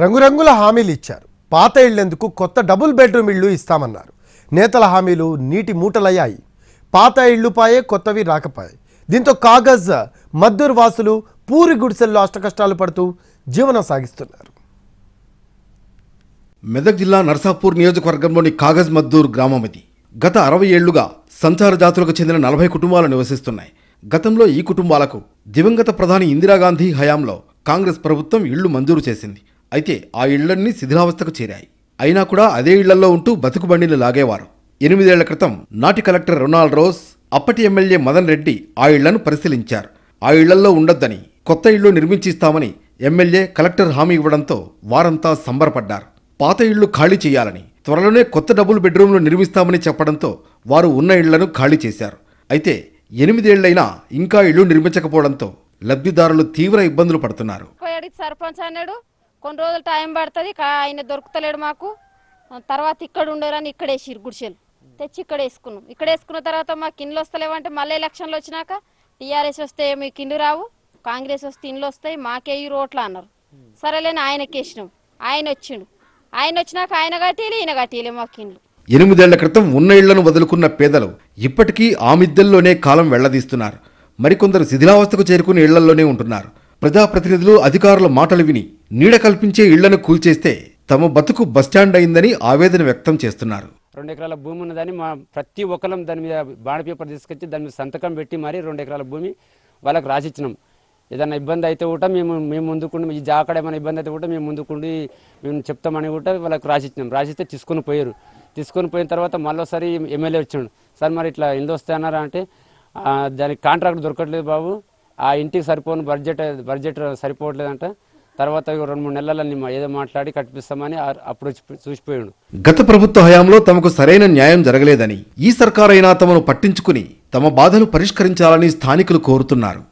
రంగురంగుల హామీలు ఇచ్చారు పాత ఇళ్లెందుకు కొత్త డబుల్ బెడ్రూమ్ ఇళ్ళు ఇస్తామన్నారు నేతల హామీలు నీటి మూటలయ్యాయి పాత ఇళ్ళుపాయే కొత్తవి రాకపాయే దీంతో కాగజ్ మద్దూరు వాసులు పూరి గుడిసెల్లో అష్టకష్టాలు పడుతూ జీవనం సాగిస్తున్నారు మెదక్ జిల్లా నర్సాపూర్ నియోజకవర్గంలోని కాగజ్ మద్దూర్ గ్రామం ఇది గత అరవై ఏళ్లుగా సంచార జాతులకు చెందిన నలభై కుటుంబాలు నివసిస్తున్నాయి గతంలో ఈ కుటుంబాలకు దివంగత ప్రధాని ఇందిరాగాంధీ హయాంలో కాంగ్రెస్ ప్రభుత్వం ఇళ్లు మంజూరు చేసింది అయితే ఆ ఇళ్లన్నీ శిథిలావస్థకు చేరాయి అయినా కూడా అదే ఇళ్లలో ఉంటూ బతుకు బండిని లాగేవారు ఎనిమిదేళ్ల క్రితం నాటి కలెక్టర్ రొనాల్డ్ రోస్ అప్పటి ఎమ్మెల్యే మదన్ రెడ్డి ఆ ఇళ్లను పరిశీలించారు ఆ ఇళ్లల్లో ఉండొద్దని కొత్త ఇళ్లు నిర్మించిస్తామని ఎమ్మెల్యే కలెక్టర్ హామీ ఇవ్వడంతో వారంతా సంబరపడ్డారు పాత ఇళ్లు ఖాళీ చేయాలని త్వరలోనే కొత్త డబుల్ బెడ్రూమ్లు నిర్మిస్తామని చెప్పడంతో వారు ఉన్న ఇళ్లను ఖాళీ చేశారు అయితే ఎనిమిదేళ్లైనా ఇంకా ఇళ్లు నిర్మించకపోవడంతో లబ్ధిదారులు తీవ్ర ఇబ్బందులు పడుతున్నారు కొన్ని రోజులు టైం పడుతుంది ఆయన దొరుకుతలేడు మాకు తర్వాత ఇక్కడ ఉండేరని ఇక్కడ వేసిరు గుడిసెలు తెచ్చి ఇక్కడ వేసుకున్నాం ఇక్కడ వేసుకున్న తర్వాత మాకు ఇండ్లు వస్తలేవంటే మళ్ళీ ఎలక్షన్లు వచ్చినాక టీఆర్ఎస్ వస్తే మీకు ఇండ్లు రావు కాంగ్రెస్ వస్తే ఇండ్లు వస్తాయి మాకే ఈ రోట్లా అన్నారు సరేలేని ఆయనకి వేసినాం ఆయన వచ్చిండు ఆయన వచ్చినాక ఆయన కట్టేలే ఈయన కట్టేలే మాకు ఇండ్లు ఎనిమిదేళ్ల క్రితం ఉన్న ఇళ్లను వదులుకున్న పేదలు ఇప్పటికీ ఆమిద్దెల్లోనే కాలం వెళ్లదీస్తున్నారు మరికొందరు శిథిలావస్థకు చేరుకుని ఇళ్లలోనే ఉంటున్నారు ప్రజాప్రతినిధులు అధికారుల మాటలు విని నీడ కల్పించే ఇళ్లను కూల్చేస్తే తమ బతుకు బస్టాండ్ అయిందని ఆవేదన వ్యక్తం చేస్తున్నారు రెండు ఎకరాల భూమి ఉన్నదని మా ప్రతి ఒక్కరం దాని మీద బాండ్ పేపర్ తీసుకొచ్చి దాని మీద సంతకం పెట్టి మరి రెండు ఎకరాల భూమి వాళ్ళకి రాసిచ్చినాం ఏదైనా ఇబ్బంది అయితే కూడా మేము మేము ముందుకుండి ఈ జాకడ ఏమైనా ఇబ్బంది అయితే కూడా మేము ముందుకుండి మేము చెప్తామని కూడా వాళ్ళకి రాసిచ్చినాం రాసిస్తే తీసుకొని పోయారు తీసుకొని పోయిన తర్వాత మళ్ళీసారి ఎమ్మెల్యే వచ్చాడు సార్ మరి ఇట్లా ఎందు వస్తాయన్నారా అంటే దానికి కాంట్రాక్ట్ దొరకట్లేదు బాబు ఆ ఇంటికి సరిపోని బడ్జెట్ బడ్జెట్ సరిపోవట్లేదంట తర్వాత రెండు మూడు నెలల ఏదో మాట్లాడి కట్టిపిస్తామని అప్పుడు చూసిపోయాడు గత ప్రభుత్వ హయాంలో తమకు సరైన న్యాయం జరగలేదని ఈ సర్కారైనా తమను పట్టించుకుని తమ బాధలు పరిష్కరించాలని స్థానికులు కోరుతున్నారు